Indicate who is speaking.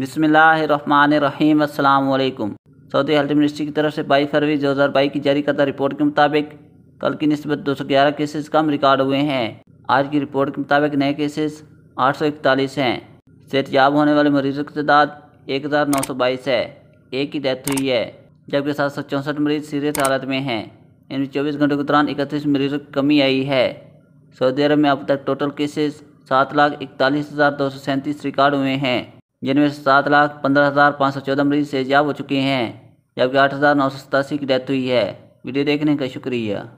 Speaker 1: बसमीम अल्लाम Saudi health ministry की तरफ से बाईस फरवरी दो हज़ार बाईस की जारी करदा रिपोर्ट के मुताबिक कल की नस्बत दो सौ ग्यारह केसेस कम रिकॉर्ड हुए हैं आज की रिपोर्ट के मुताबिक नए केसेस आठ सौ इकतालीस हैं सेहतियाब होने वाले मरीजों की तादाद एक हज़ार नौ सौ बाईस है एक की डेथ हुई है जबकि सात सौ चौंसठ मरीज सीरियस हालत में हैं इनमें चौबीस घंटों के दौरान इकतीस मरीजों की कमी आई है सऊदी अरब में अब तक टोटल केसेस सात लाख इकतालीस हज़ार दो सौ सैंतीस रिकॉर्ड हुए हैं जिनमें सात लाख पंद्रह हज़ार पाँच सौ चौदह मरीज सेजाब हो चुके हैं जबकि आठ हज़ार नौ सौ सतासी की डेथ हुई है वीडियो देखने का शुक्रिया